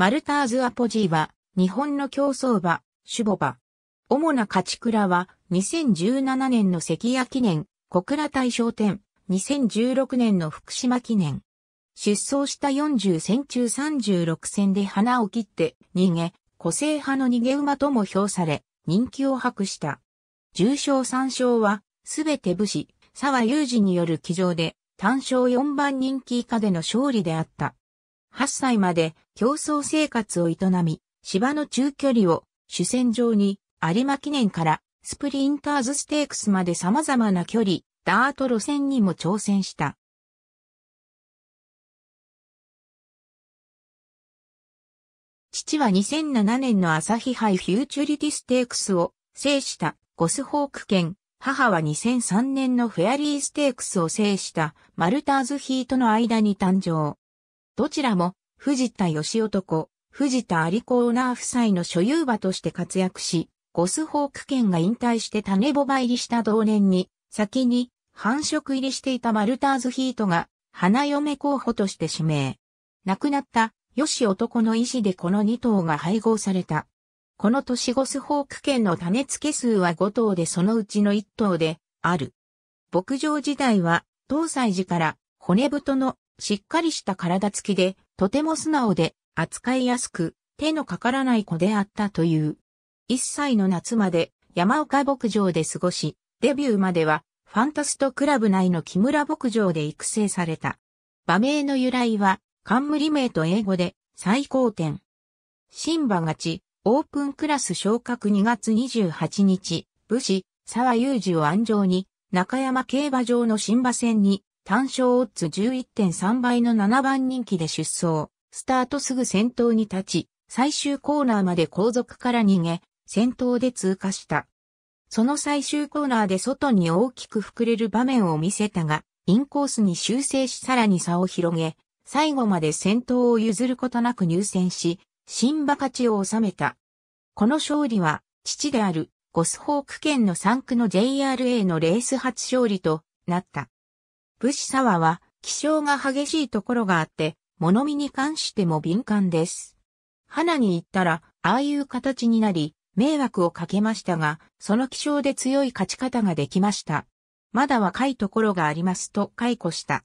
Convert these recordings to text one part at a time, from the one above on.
マルターズアポジーは、日本の競争馬、守護馬。主な勝ち倉は、2017年の関谷記念、小倉大賞典、2016年の福島記念。出走した40戦中36戦で花を切って逃げ、個性派の逃げ馬とも評され、人気を博した。重賞三賞は、すべて武士、沢雄二による騎乗で、単勝4番人気以下での勝利であった。8歳まで競争生活を営み、芝の中距離を主戦場に有馬記念からスプリンターズステークスまで様々な距離、ダート路線にも挑戦した。父は2007年の朝日杯フューチュリティステークスを制したゴスホーク県、母は2003年のフェアリーステークスを制したマルターズヒートの間に誕生。どちらも藤田義男、藤田有子オーナー夫妻の所有馬として活躍し、ゴスホーク県が引退して種ボバ入りした同年に、先に繁殖入りしていたマルターズヒートが花嫁候補として指名。亡くなった吉男の意思でこの2頭が配合された。この年ゴスホーク県の種付け数は5頭でそのうちの1頭である。牧場時代は東西寺から骨太のしっかりした体つきで、とても素直で、扱いやすく、手のかからない子であったという。一歳の夏まで山岡牧場で過ごし、デビューまではファンタストクラブ内の木村牧場で育成された。馬名の由来は、冠名と英語で最高点。新馬勝ち、オープンクラス昇格2月28日、武士、沢雄二を安城に、中山競馬場の新馬戦に単勝オッズ11.3倍の7番人気で出走、スタートすぐ先頭に立ち、最終コーナーまで後続から逃げ、先頭で通過した。その最終コーナーで外に大きく膨れる場面を見せたが、インコースに修正しさらに差を広げ、最後まで先頭を譲ることなく入選し、新馬勝ちを収めた。この勝利は、父であるゴスホーク県の3区の JRA のレース初勝利となった。武士沢は気性が激しいところがあって、物見に関しても敏感です。花に行ったら、ああいう形になり、迷惑をかけましたが、その気性で強い勝ち方ができました。まだ若いところがありますと解雇した。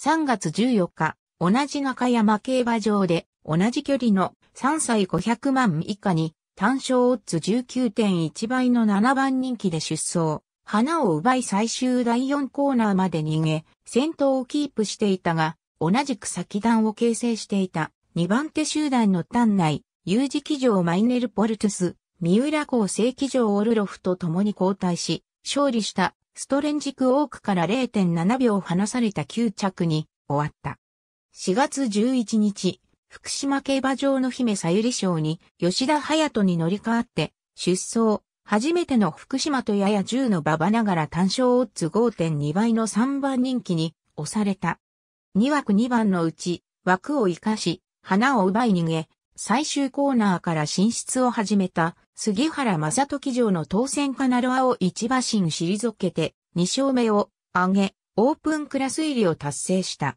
3月14日、同じ中山競馬場で、同じ距離の3歳500万以下に、単勝オッズ19.1倍の7番人気で出走。花を奪い最終第4コーナーまで逃げ、先頭をキープしていたが、同じく先段を形成していた2番手集団の単内、有事騎乗マイネル・ポルトゥス、三浦港正騎乗オルロフと共に交代し、勝利したストレンジクオークから0.7秒離された9着に終わった。4月11日、福島競馬場の姫さゆり賞に吉田隼人に乗り換わって出走、初めての福島とやや10の馬場ながら単勝オッズ5.2倍の3番人気に押された。2枠2番のうち枠を生かし、花を奪い逃げ、最終コーナーから進出を始めた杉原正時城の当選カナロアを一馬身退けて2勝目を挙げ、オープンクラス入りを達成した。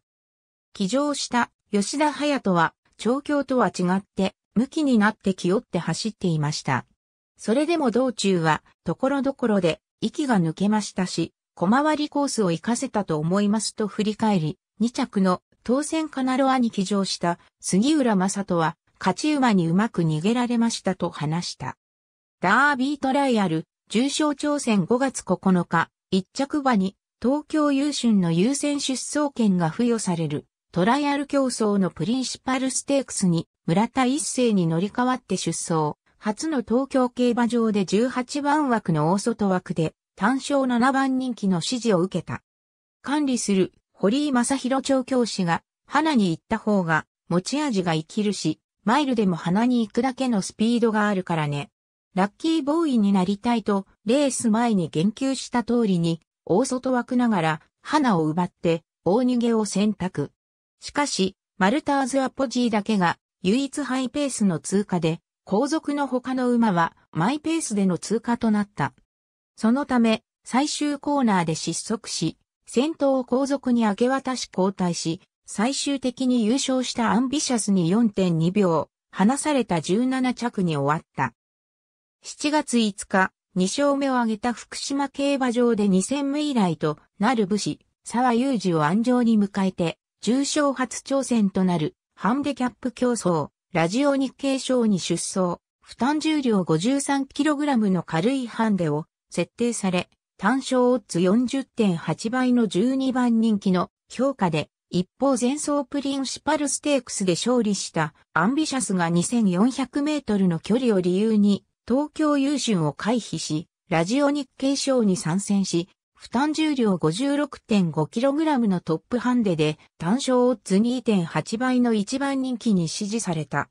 騎乗した吉田隼人は調教とは違って、向きになって気負って走っていました。それでも道中は、ところどころで、息が抜けましたし、小回りコースを活かせたと思いますと振り返り、2着の当選カナロアに騎乗した杉浦正人は、勝ち馬にうまく逃げられましたと話した。ダービートライアル、重賞挑戦5月9日、1着馬に、東京優春の優先出走権が付与される、トライアル競争のプリンシパルステークスに、村田一世に乗り換わって出走。初の東京競馬場で18番枠の大外枠で単勝7番人気の指示を受けた。管理する堀井正宏調教師が花に行った方が持ち味が生きるし、マイルでも花に行くだけのスピードがあるからね。ラッキーボーイになりたいとレース前に言及した通りに大外枠ながら花を奪って大逃げを選択。しかし、マルターズ・アポジーだけが唯一ハイペースの通過で後続の他の馬はマイペースでの通過となった。そのため、最終コーナーで失速し、先頭を後続に明け渡し交代し、最終的に優勝したアンビシャスに4.2秒、離された17着に終わった。7月5日、2勝目を挙げた福島競馬場で2戦目以来となる武士、沢雄二を安城に迎えて、重賞初挑戦となるハンデキャップ競争。ラジオ日経賞に出走、負担重量 53kg の軽いハンデを設定され、単勝オッズ40.8倍の12番人気の評価で、一方前走プリンシパルステークスで勝利したアンビシャスが2400メートルの距離を理由に東京優駿を回避し、ラジオ日経賞に参戦し、負担重量 56.5kg のトップハンデで単勝オッズ2.8倍の一番人気に支持された。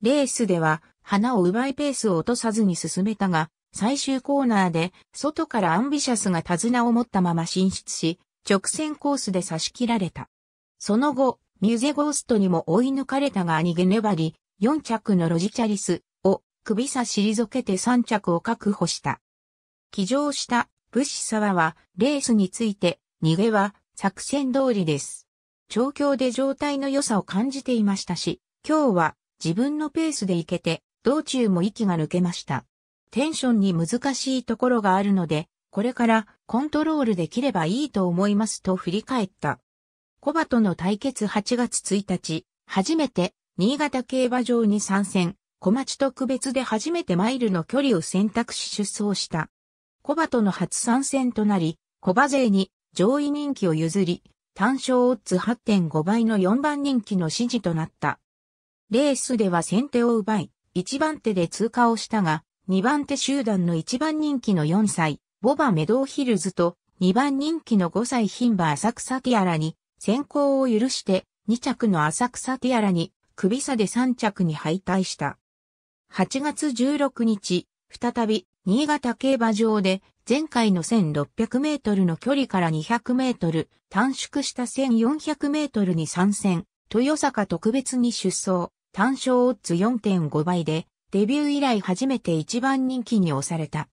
レースでは花を奪いペースを落とさずに進めたが、最終コーナーで外からアンビシャスが手綱を持ったまま進出し、直線コースで差し切られた。その後、ミュゼゴーストにも追い抜かれたが逃げ粘り、4着のロジチャリスを首差し退けて3着を確保した。起乗した武士沢は、レースについて、逃げは、作戦通りです。調教で状態の良さを感じていましたし、今日は、自分のペースで行けて、道中も息が抜けました。テンションに難しいところがあるので、これからコントロールできればいいと思いますと振り返った。コバとの対決8月1日、初めて新潟競馬場に参戦、小町特別で初めてマイルの距離を選択し出走した。コバとの初参戦となり、コバ勢に上位人気を譲り、単勝オッズ8.5倍の4番人気の支持となった。レースでは先手を奪い、1番手で通過をしたが、2番手集団の1番人気の4歳、ボバメドーヒルズと、2番人気の5歳ヒンバ浅草ティアラに、先行を許して、2着の浅草ティアラに、首差で3着に敗退した。8月16日、再び、新潟競馬場で前回の1600メートルの距離から200メートル短縮した1400メートルに参戦、豊坂特別に出走、単勝オッズ4.5倍でデビュー以来初めて一番人気に押された。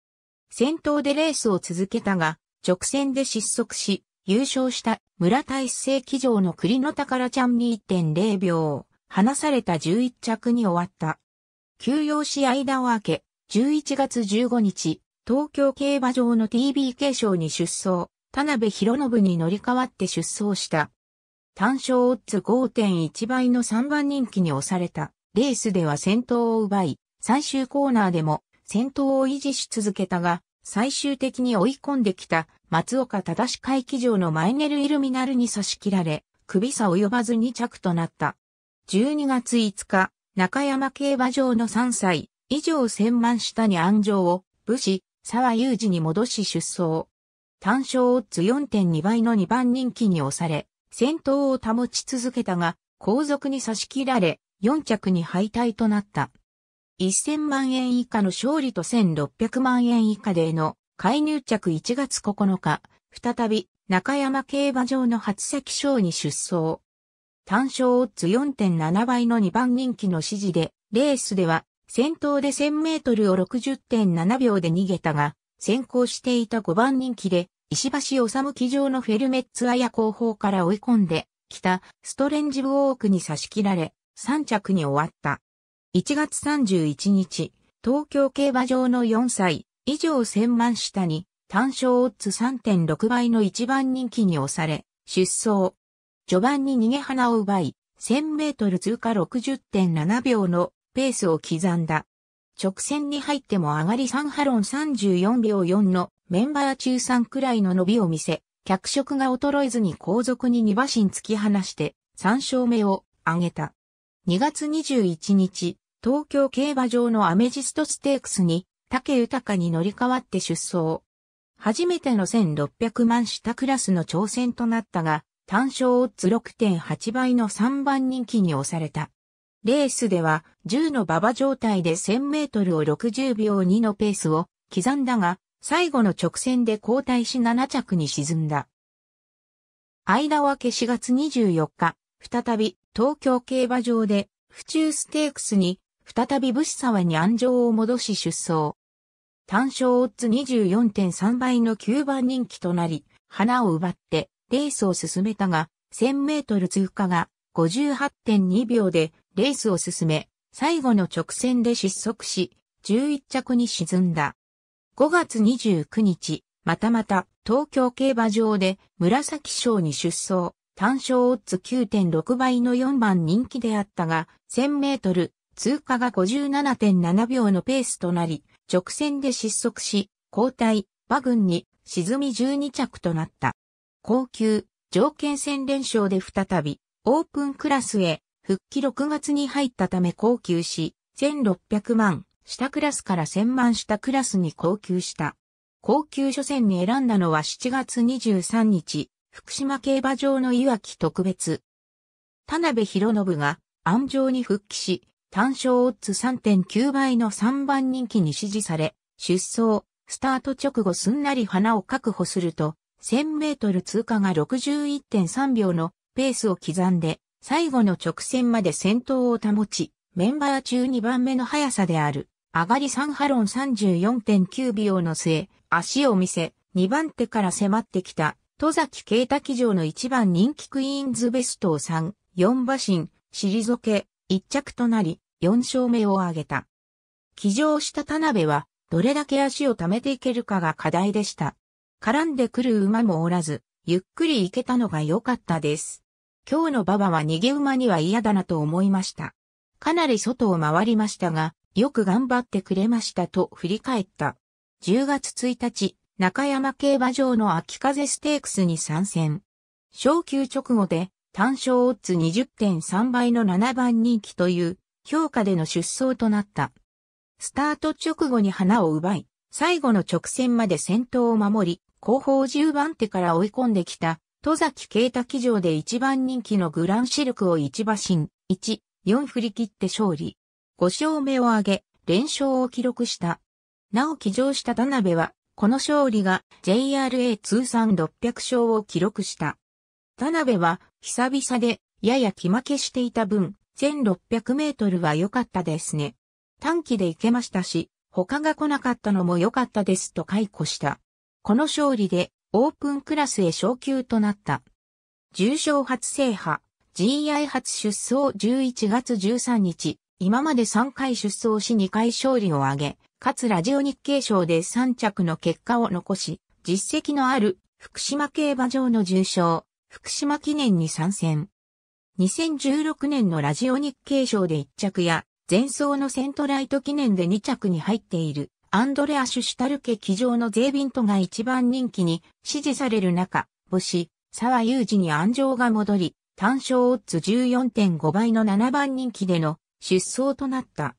先頭でレースを続けたが直線で失速し優勝した村田一世騎乗の栗の宝ちゃんに1.0秒、離された11着に終わった。休養し間を空け、11月15日、東京競馬場の TBK 賞に出走、田辺博信に乗り換わって出走した。単勝オッズ5.1倍の3番人気に押された。レースでは先頭を奪い、最終コーナーでも先頭を維持し続けたが、最終的に追い込んできた松岡正会議場のマイネル・イルミナルに差し切られ、首差及ばず2着となった。12月5日、中山競馬場の3歳、以上千万下に安城を、武士、沢雄二に戻し出走。単勝オッズ4.2倍の2番人気に押され、戦闘を保ち続けたが、後続に差し切られ、4着に敗退となった。1000万円以下の勝利と1600万円以下での介入着1月9日、再び中山競馬場の初先賞に出走。単勝オッズ4.7倍の2番人気の指示で、レースでは先頭で1000メートルを60.7秒で逃げたが、先行していた5番人気で、石橋治騎乗のフェルメッツ綾後方から追い込んで、たストレンジブオークに差し切られ、3着に終わった。1月31日、東京競馬場の4歳、以上1000万下に、単勝オッズ3.6倍の一番人気に押され、出走。序盤に逃げ花を奪い、1000メートル通過60.7秒のペースを刻んだ。直線に入っても上がり3ハロン34秒4のメンバー中3くらいの伸びを見せ、脚色が衰えずに後続に2馬身突き放して3勝目を挙げた。2月21日、東京競馬場のアメジストステークスに竹豊に乗り換わって出走。初めての1600万下クラスの挑戦となったが、単勝オッズ6.8倍の3番人気に押された。レースでは10の馬場状態で1000メートルを60秒2のペースを刻んだが、最後の直線で交代し7着に沈んだ。間分け4月24日、再び東京競馬場で府中ステークスに再び武士沢に安城を戻し出走。単勝オッズ24.3倍の9番人気となり、花を奪ってレースを進めたが、1000メートル通過が58.2秒でレースを進め、最後の直線で失速し、11着に沈んだ。5月29日、またまた東京競馬場で紫賞に出走、単勝オッズ9.6倍の4番人気であったが、1000メートル通過が57.7秒のペースとなり、直線で失速し、交代、馬群に沈み12着となった。高級、条件戦連勝で再び、オープンクラスへ復帰6月に入ったため高級し、1600万、下クラスから1000万下クラスに高級した。高級初戦に選んだのは7月23日、福島競馬場の岩木特別。田辺博信が安城に復帰し、単勝オッズ3.9倍の3番人気に支持され、出走、スタート直後すんなり花を確保すると、1000メートル通過が61.3秒のペースを刻んで、最後の直線まで先頭を保ち、メンバー中2番目の速さである、上がり3ハロン34.9秒の末、足を見せ、2番手から迫ってきた、戸崎慶太騎乗の1番人気クイーンズベストを3、4馬身、退け、1着となり、4勝目を挙げた。騎乗した田辺は、どれだけ足を溜めていけるかが課題でした。絡んでくる馬もおらず、ゆっくり行けたのが良かったです。今日の馬場は逃げ馬には嫌だなと思いました。かなり外を回りましたが、よく頑張ってくれましたと振り返った。10月1日、中山競馬場の秋風ステークスに参戦。昇級直後で単勝オッズ20.3倍の7番人気という評価での出走となった。スタート直後に花を奪い、最後の直線まで先頭を守り、後方10番手から追い込んできた戸崎慶太騎乗で一番人気のグランシルクを一馬身、1、4振り切って勝利。5勝目を挙げ、連勝を記録した。なお騎乗した田辺は、この勝利が JRA 通算600勝を記録した。田辺は、久々で、やや気負けしていた分、1600メートルは良かったですね。短期で行けましたし、他が来なかったのも良かったですと解雇した。この勝利でオープンクラスへ昇級となった。重賞初制覇、GI 初出走11月13日、今まで3回出走し2回勝利を挙げ、かつラジオ日経賞で3着の結果を残し、実績のある福島競馬場の重賞、福島記念に参戦。2016年のラジオ日経賞で1着や、前走のセントライト記念で2着に入っている。アンドレア・シュシュタルケ騎乗のゼービントが一番人気に支持される中、星、沢裕二に安城が戻り、単勝オッズ14.5倍の7番人気での出走となった。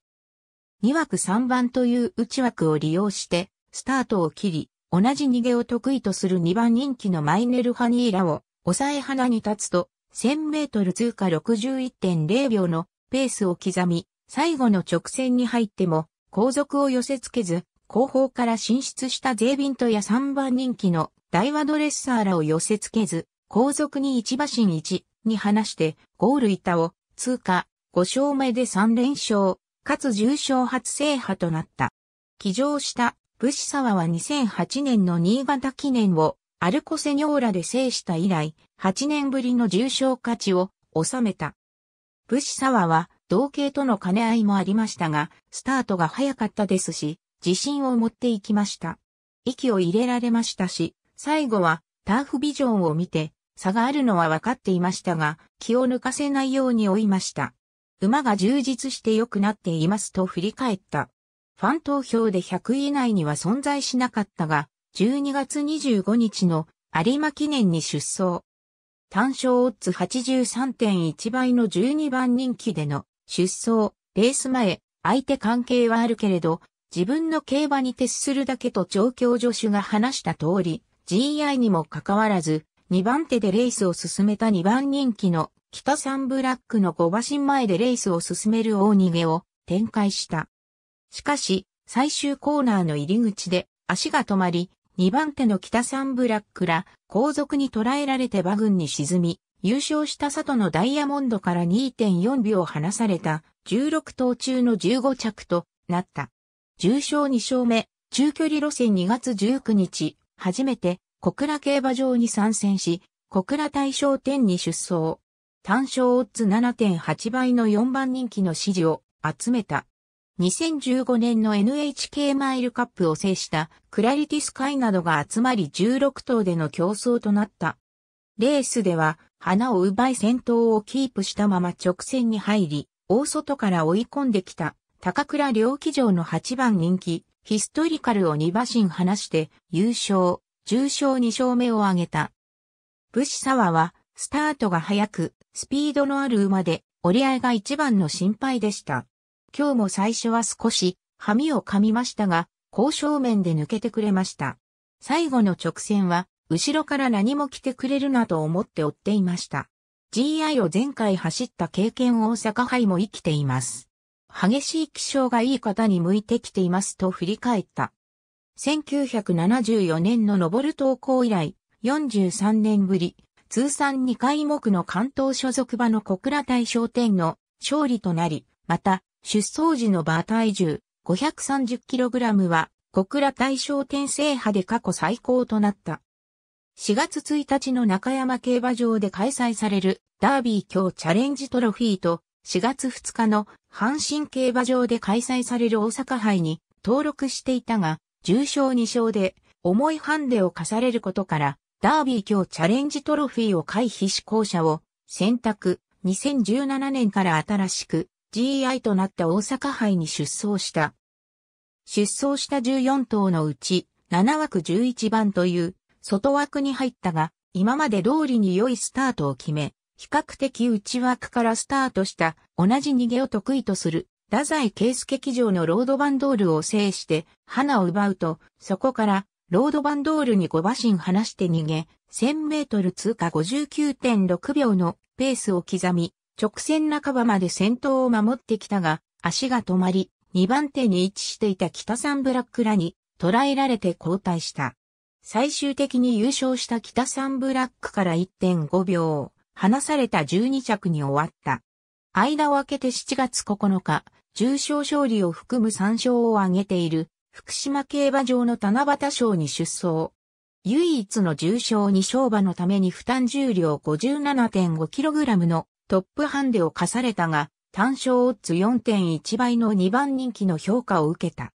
2枠3番という内枠を利用して、スタートを切り、同じ逃げを得意とする2番人気のマイネルハニーラを抑え花に立つと、1000メートル通過61.0秒のペースを刻み、最後の直線に入っても後続を寄せ付けず、後方から進出したゼービントや3番人気の大和ドレッサーらを寄せ付けず、後続に1馬身1に離してゴール板を通過、5勝目で3連勝、かつ重賞初制覇となった。騎乗した武士沢は2008年の新潟記念をアルコセニョーラで制した以来、8年ぶりの重賞勝ちを収めた。武士沢は同型との兼ね合いもありましたが、スタートが早かったですし、自信を持っていきました。息を入れられましたし、最後はターフビジョンを見て、差があるのは分かっていましたが、気を抜かせないように追いました。馬が充実して良くなっていますと振り返った。ファン投票で100位以内には存在しなかったが、12月25日の有馬記念に出走。単勝オッズ83.1倍の12番人気での出走、レース前、相手関係はあるけれど、自分の競馬に徹するだけと調教助手が話した通り、GI にもかかわらず、2番手でレースを進めた2番人気の北三ブラックの5馬身前でレースを進める大逃げを展開した。しかし、最終コーナーの入り口で足が止まり、2番手の北三ブラックら後続に捕らえられて馬群に沈み、優勝した里のダイヤモンドから2.4秒離された16頭中の15着となった。重賞2勝目、中距離路線2月19日、初めて小倉競馬場に参戦し、小倉大賞店に出走。単勝オッズ7.8倍の4番人気の支持を集めた。2015年の NHK マイルカップを制したクラリティスカイなどが集まり16頭での競争となった。レースでは花を奪い先頭をキープしたまま直線に入り、大外から追い込んできた、高倉良騎乗の8番人気、ヒストリカルを2馬身離して優勝、重賞2勝目を挙げた。武士沢は、スタートが速く、スピードのある馬で、折り合いが一番の心配でした。今日も最初は少し、髪を噛みましたが、交渉面で抜けてくれました。最後の直線は、後ろから何も来てくれるなと思って追っていました。GI を前回走った経験大阪杯も生きています。激しい気象がいい方に向いてきていますと振り返った。1974年の登る投稿以来、43年ぶり、通算2回目の関東所属場の小倉大商店の勝利となり、また、出走時のバー体重 530kg は小倉大商店制覇で過去最高となった。4月1日の中山競馬場で開催されるダービー強チャレンジトロフィーと4月2日の阪神競馬場で開催される大阪杯に登録していたが、重賞2勝で重いハンデを課されることから、ダービー強チャレンジトロフィーを回避し校舎を選択。2017年から新しく GI となった大阪杯に出走した。出走した14頭のうち7枠11番という外枠に入ったが、今まで通りに良いスタートを決め、比較的内枠からスタートした同じ逃げを得意とする、太宰圭介騎乗のロードバンドールを制して、花を奪うと、そこから、ロードバンドールに5馬身離して逃げ、1000メートル通過59.6秒のペースを刻み、直線半ばまで先頭を守ってきたが、足が止まり、2番手に位置していた北三ブラックらに捕らえられて交代した。最終的に優勝した北サンブラックから1.5秒、離された12着に終わった。間を空けて7月9日、重賞勝利を含む3勝を挙げている、福島競馬場の七夕賞に出走。唯一の重賞に勝馬のために負担重量 57.5kg のトップハンデを課されたが、単勝オッズ4.1倍の2番人気の評価を受けた。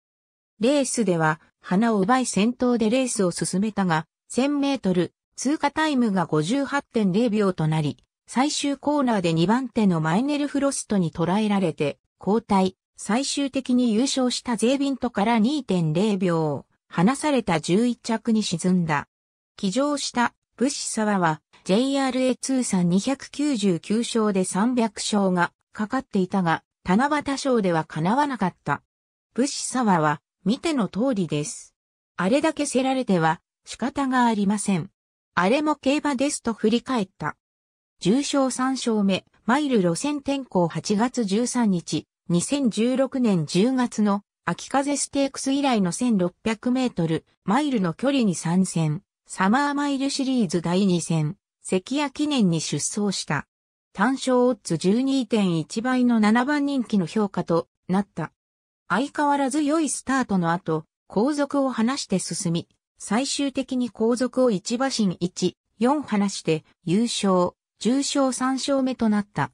レースでは花を奪い先頭でレースを進めたが、1000メートル、通過タイムが58.0秒となり、最終コーナーで2番手のマイネル・フロストに捉えられて、交代、最終的に優勝したゼービントから2.0秒、離された11着に沈んだ。騎乗したブシサワは j r a 通算299勝で300勝がかかっていたが、七夕賞では叶わなかった。ブシサワは見ての通りです。あれだけ競られては仕方がありません。あれも競馬ですと振り返った。重賞3勝目、マイル路線転向8月13日、2016年10月の秋風ステークス以来の1600メートル、マイルの距離に参戦、サマーマイルシリーズ第2戦、関谷記念に出走した。単勝オッズ12.1倍の7番人気の評価となった。相変わらず良いスタートの後、後続を離して進み、最終的に後続を1馬身1、4離して優勝、重賞3勝目となった。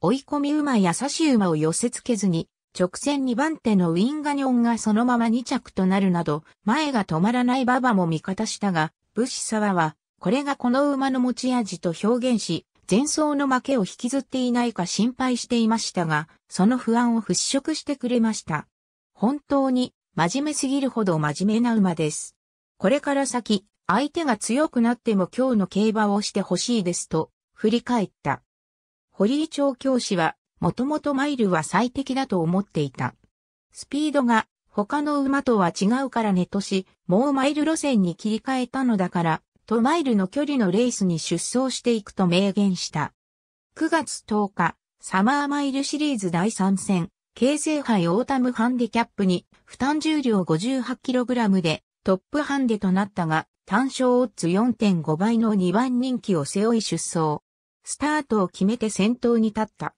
追い込み馬や差し馬を寄せ付けずに、直線2番手のウィンガニョンがそのまま2着となるなど、前が止まらない馬場も味方したが、武士沢は、これがこの馬の持ち味と表現し、前走の負けを引きずっていないか心配していましたが、その不安を払拭してくれました。本当に、真面目すぎるほど真面目な馬です。これから先、相手が強くなっても今日の競馬をしてほしいですと、振り返った。堀井町教師は、もともとマイルは最適だと思っていた。スピードが他の馬とは違うからねとし、もうマイル路線に切り替えたのだから、とマイルの距離のレースに出走していくと明言した。9月10日、サマーマイルシリーズ第3戦、京成杯オータムハンデキャップに、負担重量 58kg で、トップハンデとなったが、単勝オッズ4.5倍の2番人気を背負い出走。スタートを決めて先頭に立った。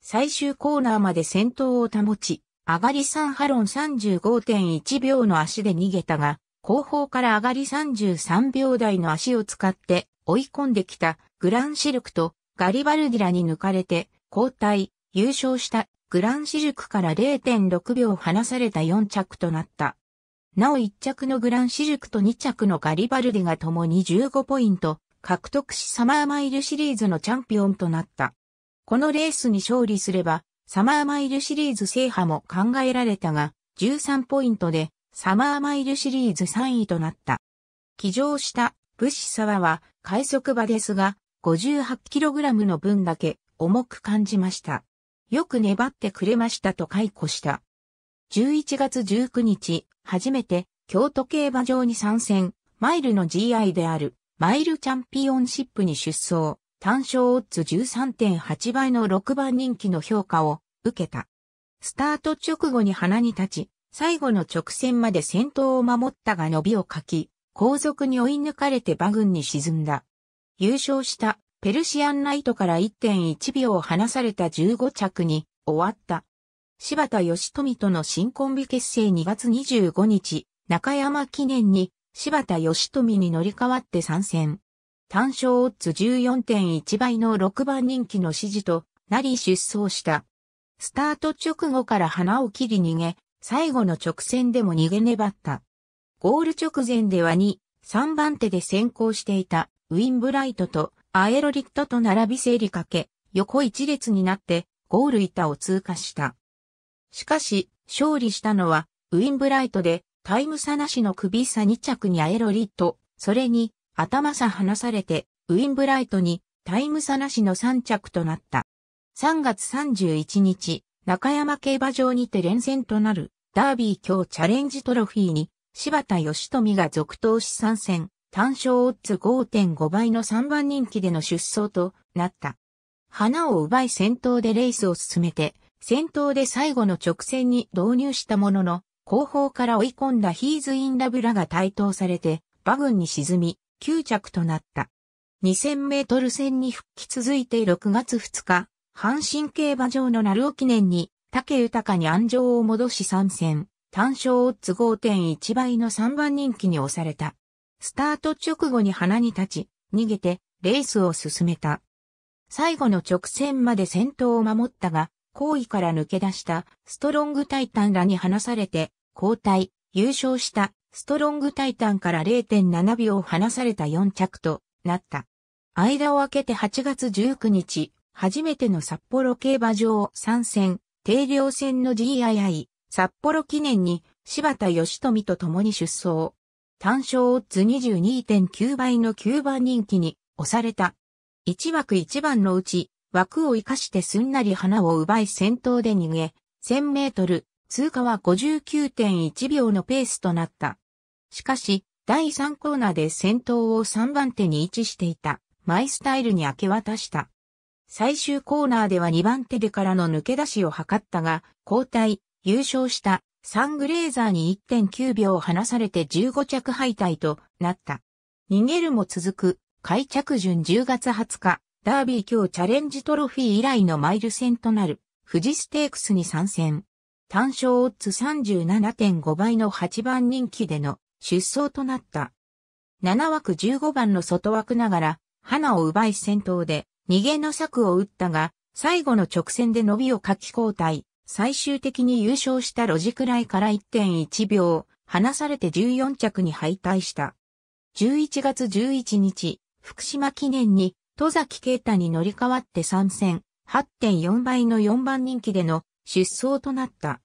最終コーナーまで先頭を保ち、上がり3ハロン35.1秒の足で逃げたが、後方から上がり33秒台の足を使って追い込んできたグランシルクとガリバルディラに抜かれて交代、優勝したグランシルクから0.6秒離された4着となった。なお1着のグランシルクと2着のガリバルディが共に15ポイント獲得しサマーマイルシリーズのチャンピオンとなった。このレースに勝利すればサマーマイルシリーズ制覇も考えられたが13ポイントでサマーマイルシリーズ3位となった。騎乗した武士沢は快速馬ですが、58kg の分だけ重く感じました。よく粘ってくれましたと解雇した。11月19日、初めて京都競馬場に参戦、マイルの GI であるマイルチャンピオンシップに出走、単勝オッズ13.8倍の6番人気の評価を受けた。スタート直後に鼻に立ち、最後の直線まで先頭を守ったが伸びを欠き、後続に追い抜かれて馬群に沈んだ。優勝したペルシアンナイトから1.1秒離された15着に終わった。柴田義富との新コンビ結成2月25日、中山記念に柴田義富に乗り換わって参戦。単勝オッズ14.1倍の6番人気の指示となり出走した。スタート直後から花を切り逃げ、最後の直線でも逃げ粘った。ゴール直前では2、3番手で先行していたウィンブライトとアエロリットと並び整理かけ、横一列になってゴール板を通過した。しかし、勝利したのはウィンブライトでタイム差なしの首差2着にアエロリット、それに頭差離されてウィンブライトにタイム差なしの3着となった。3月31日、中山競馬場にて連戦となる、ダービー強チャレンジトロフィーに、柴田義富が続投し参戦、単勝オッズ5.5倍の3番人気での出走となった。花を奪い先頭でレースを進めて、先頭で最後の直線に導入したものの、後方から追い込んだヒーズ・イン・ラブラが対等されて、馬群に沈み、9着となった。2000メートル戦に復帰続いて6月2日、阪神競馬場の鳴尾記念に、竹豊に安城を戻し参戦、単勝オッズ5.1倍の3番人気に押された。スタート直後に鼻に立ち、逃げて、レースを進めた。最後の直線まで先頭を守ったが、後位から抜け出したストロングタイタンらに離されて、交代、優勝したストロングタイタンから0.7秒離された4着となった。間を空けて8月19日、初めての札幌競馬場参戦、定量戦の GII、札幌記念に柴田義富と共に出走。単勝オッズ22.9倍の9番人気に押された。1枠1番のうち、枠を生かしてすんなり花を奪い先頭で逃げ、1000メートル、通過は59.1秒のペースとなった。しかし、第3コーナーで先頭を3番手に位置していた、マイスタイルに明け渡した。最終コーナーでは2番手でからの抜け出しを図ったが、交代、優勝したサングレーザーに1.9秒離されて15着敗退となった。逃げるも続く、開着順10月20日、ダービー今日チャレンジトロフィー以来のマイル戦となる、富士ステークスに参戦。単勝オッズ37.5倍の8番人気での出走となった。7枠15番の外枠ながら、花を奪い先頭で、逃げの策を打ったが、最後の直線で伸びを書き交代、最終的に優勝したロジクライから1.1秒、離されて14着に敗退した。11月11日、福島記念に、戸崎啓太に乗り換わって参戦、8.4倍の4番人気での出走となった。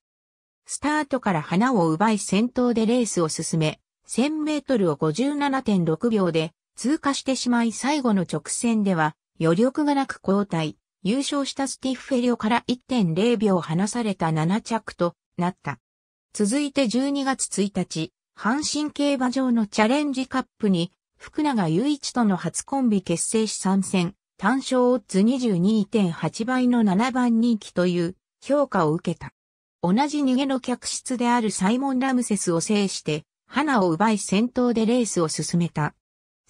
スタートから花を奪い先頭でレースを進め、1000メートルを57.6秒で通過してしまい最後の直線では余力がなく交代、優勝したスティッフェリオから1.0秒離された7着となった。続いて12月1日、阪神競馬場のチャレンジカップに、福永雄一との初コンビ結成し参戦、単勝オッズ22.8倍の7番人気という評価を受けた。同じ逃げの客室であるサイモン・ラムセスを制して、花を奪い先頭でレースを進めた。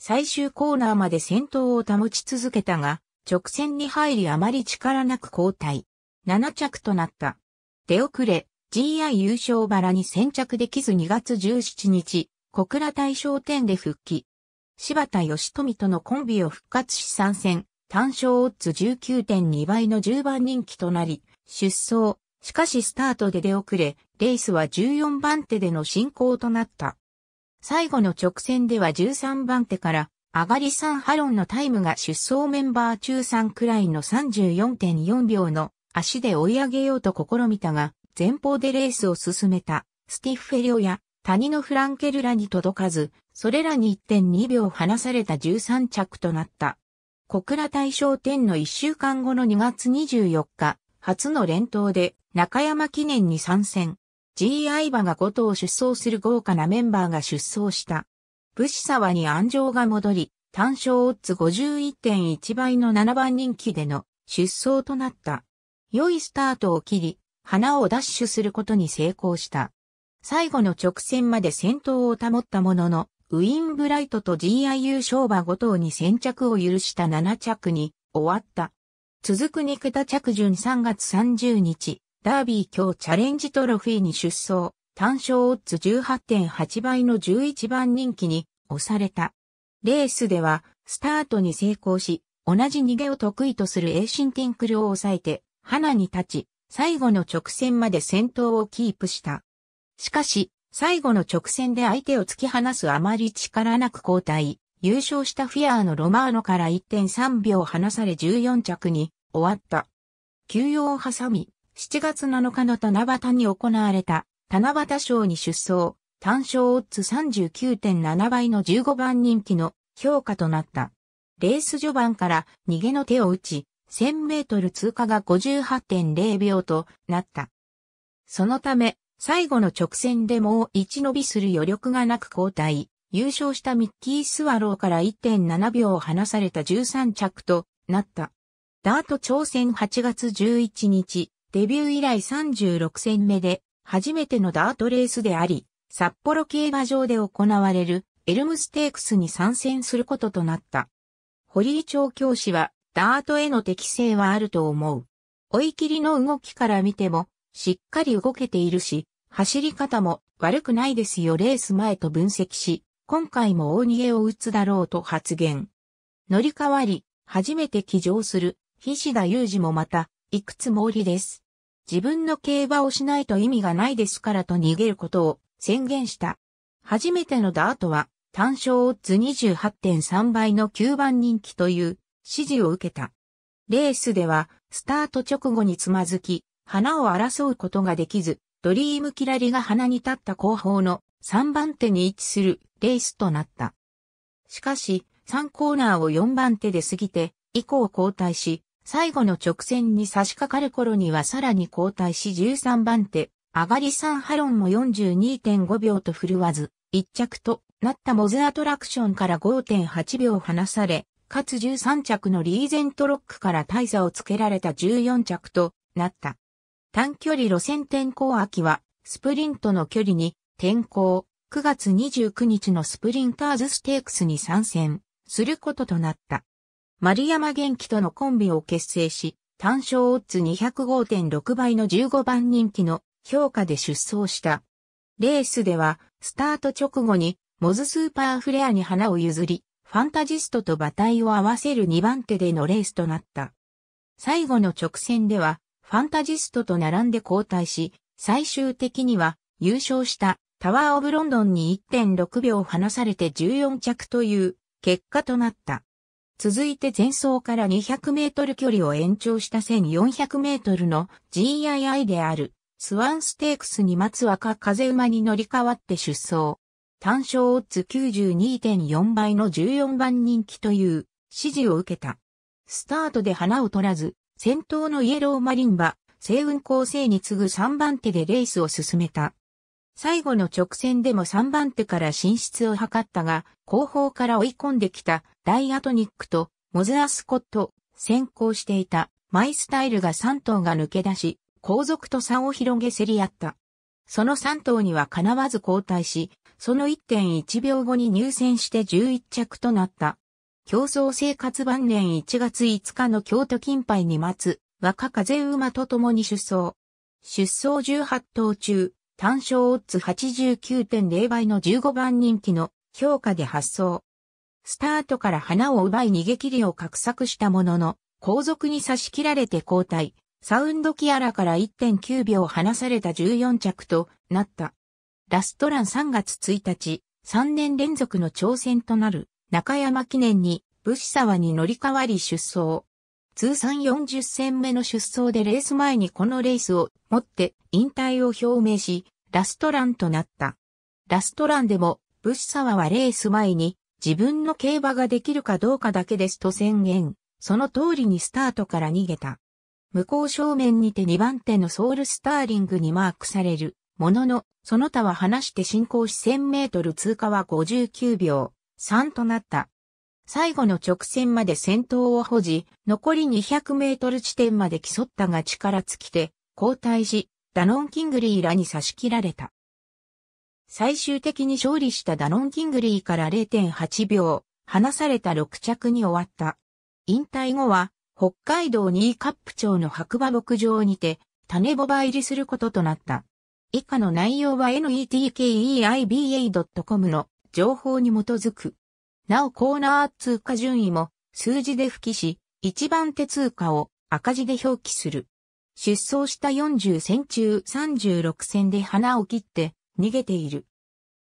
最終コーナーまで先頭を保ち続けたが、直線に入りあまり力なく交代。7着となった。出遅れ、GI 優勝バラに先着できず2月17日、小倉大商店で復帰。柴田義富とのコンビを復活し参戦、単勝オッズ19.2倍の10番人気となり、出走。しかしスタートで出遅れ、レースは14番手での進行となった。最後の直線では13番手から上がり3ハロンのタイムが出走メンバー中3くらいの34.4秒の足で追い上げようと試みたが、前方でレースを進めたスティッフェリオや谷のフランケルらに届かず、それらに1.2秒離された13着となった。小倉大賞1の1週間後の2月24日、初の連投で中山記念に参戦。G i 馬が5頭出走する豪華なメンバーが出走した。武士沢に安城が戻り、単勝オッズ51.1倍の7番人気での出走となった。良いスタートを切り、花をダッシュすることに成功した。最後の直線まで先頭を保ったものの、ウィンブライトと GIU 勝馬5頭に先着を許した7着に終わった。続く2桁着順3月30日、ダービー今日チャレンジトロフィーに出走、単勝オッズ18.8倍の11番人気に押された。レースでは、スタートに成功し、同じ逃げを得意とするエーシンティンクルを抑えて、花に立ち、最後の直線まで先頭をキープした。しかし、最後の直線で相手を突き放すあまり力なく交代、優勝したフィアーのロマーノから1.3秒離され14着に終わった。休養を挟み、7月7日の七夕に行われた七夕賞に出走、単勝オッズ39.7倍の15番人気の評価となった。レース序盤から逃げの手を打ち、1000メートル通過が58.0秒となった。そのため、最後の直線でもう一伸びする余力がなく交代。優勝したミッキー・スワローから1.7秒離された13着となった。ダート挑戦8月11日、デビュー以来36戦目で、初めてのダートレースであり、札幌競馬場で行われるエルムステークスに参戦することとなった。堀井調教師は、ダートへの適性はあると思う。追い切りの動きから見ても、しっかり動けているし、走り方も悪くないですよレース前と分析し、今回も大逃げを打つだろうと発言。乗り換わり、初めて騎乗する、菱田裕二もまた、いくつもおりです。自分の競馬をしないと意味がないですからと逃げることを宣言した。初めてのダートは単勝オッズ28.3倍の9番人気という指示を受けた。レースではスタート直後につまずき、花を争うことができず、ドリームキラリが花に立った後方の3番手に位置するレースとなった。しかし、3コーナーを4番手で過ぎて、以降交代し、最後の直線に差し掛かる頃にはさらに後退し13番手、上がりサンハロンも42.5秒と振るわず、1着となったモズアトラクションから5.8秒離され、かつ13着のリーゼントロックから大差をつけられた14着となった。短距離路線転向秋は、スプリントの距離に転向、9月29日のスプリンターズステークスに参戦することとなった。丸山元気とのコンビを結成し、単勝オッズ205.6倍の15番人気の評価で出走した。レースでは、スタート直後に、モズスーパーフレアに花を譲り、ファンタジストと馬体を合わせる2番手でのレースとなった。最後の直線では、ファンタジストと並んで交代し、最終的には優勝したタワーオブロンドンに1.6秒離されて14着という結果となった。続いて前走から200メートル距離を延長した1400メートルの GII であるスワンステークスに待つ若風馬に乗り換わって出走。単勝オッズ92.4倍の14番人気という指示を受けた。スタートで花を取らず、先頭のイエローマリンは、西雲構成に次ぐ3番手でレースを進めた。最後の直線でも3番手から進出を図ったが、後方から追い込んできたダイアトニックとモズアスコット、先行していたマイスタイルが3頭が抜け出し、後続と差を広げ競り合った。その3頭にはなわず交代し、その1.1秒後に入選して11着となった。競争生活晩年1月5日の京都金杯に待つ若風馬と共に出走。出走18頭中、単勝オッズ89.0倍の15番人気の評価で発送。スタートから花を奪い逃げ切りを画策したものの、後続に差し切られて交代、サウンドキアラから1.9秒離された14着となった。ラストラン3月1日、3年連続の挑戦となる中山記念に、武士沢に乗り換わり出走。通算40戦目の出走でレース前にこのレースを持って引退を表明し、ラストランとなった。ラストランでも、ブッサワはレース前に自分の競馬ができるかどうかだけですと宣言。その通りにスタートから逃げた。向こう正面にて2番手のソウルスターリングにマークされる。ものの、その他は離して進行し1000メートル通過は59秒3となった。最後の直線まで先頭を保持、残り200メートル地点まで競ったが力尽きて、交代し、ダノン・キングリーらに差し切られた。最終的に勝利したダノン・キングリーから0.8秒、離された6着に終わった。引退後は、北海道位カップ町の白馬牧場にて、種ボバ入りすることとなった。以下の内容は netkeiba.com の情報に基づく。なおコーナー通過順位も数字で付きし、一番手通過を赤字で表記する。出走した40戦中36戦で花を切って逃げている。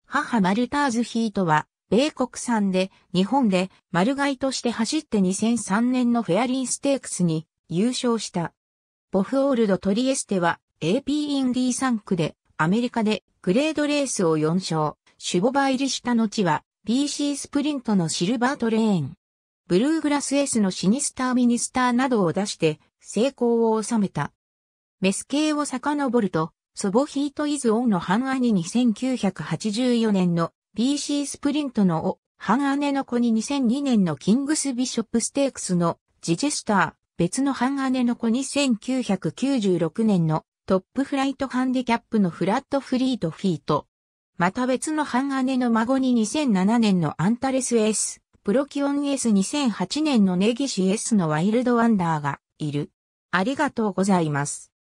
母マルターズヒートは、米国産で日本で丸買いとして走って2003年のフェアリンステークスに優勝した。ボフオールドトリエステは AP インディー3区でアメリカでグレードレースを4勝、シュボバイリシタは BC スプリントのシルバートレーン、ブルーグラス S のシニスターミニスターなどを出して成功を収めた。メス系を遡ると、祖母ヒートイズオンの半兄に1984年の BC スプリントのお、半姉の子に2002年のキングスビショップステークスのジジェスター、別の半姉の子に1996年のトップフライトハンディキャップのフラットフリートフィート、また別の半姉の孫に2007年のアンタレス S、プロキオン S2008 年のネギシ S のワイルドワンダーがいる。ありがとうございます。